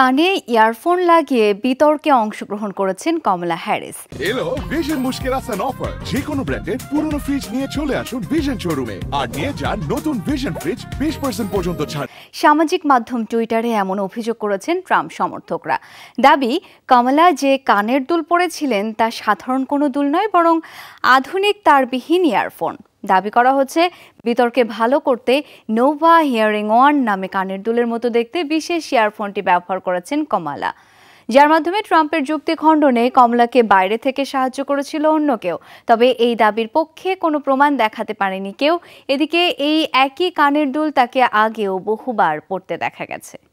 কানে ইয়ারফোন লাগিয়ে বিতর্কে অংশগ্রহণ করেছেন কমলা হ্যারিস এলো ভিশন মুশকিল আসান অফার যে কোনো ব্র্যান্ডের পুরনো ফ্রিজ নিয়ে চলে আসুন ভিশন শোরুমে আর নিয়ে যান নতুন ভিশন ফ্রিজ বিশ পার্সেন্ট পর্যন্ত ছাড় সামাজিক মাধ্যম টুইটারে এমন অভিযোগ করেছেন ট্রাম্প সমর্থকরা দাবি কমলা যে কানের দুল পরেছিলেন তা সাধারণ কোনো দুল নয় বরং আধুনিক তারবিহীন ইয়ারফোন দাবি করা হচ্ছে বিতর্কে ভালো করতে নোভা হিয়ারিং ওয়ান নামে কানের দুলের মতো দেখতে বিশেষ ইয়ারফোনটি ব্যবহার করেছেন কমালা যার মাধ্যমে ট্রাম্পের যুক্তি খণ্ডনে কমলাকে বাইরে থেকে সাহায্য করেছিল অন্য কেউ তবে এই দাবির পক্ষে কোনো প্রমাণ দেখাতে পারেনি কেউ এদিকে এই একই কানের দুল তাকে আগেও বহুবার পড়তে দেখা গেছে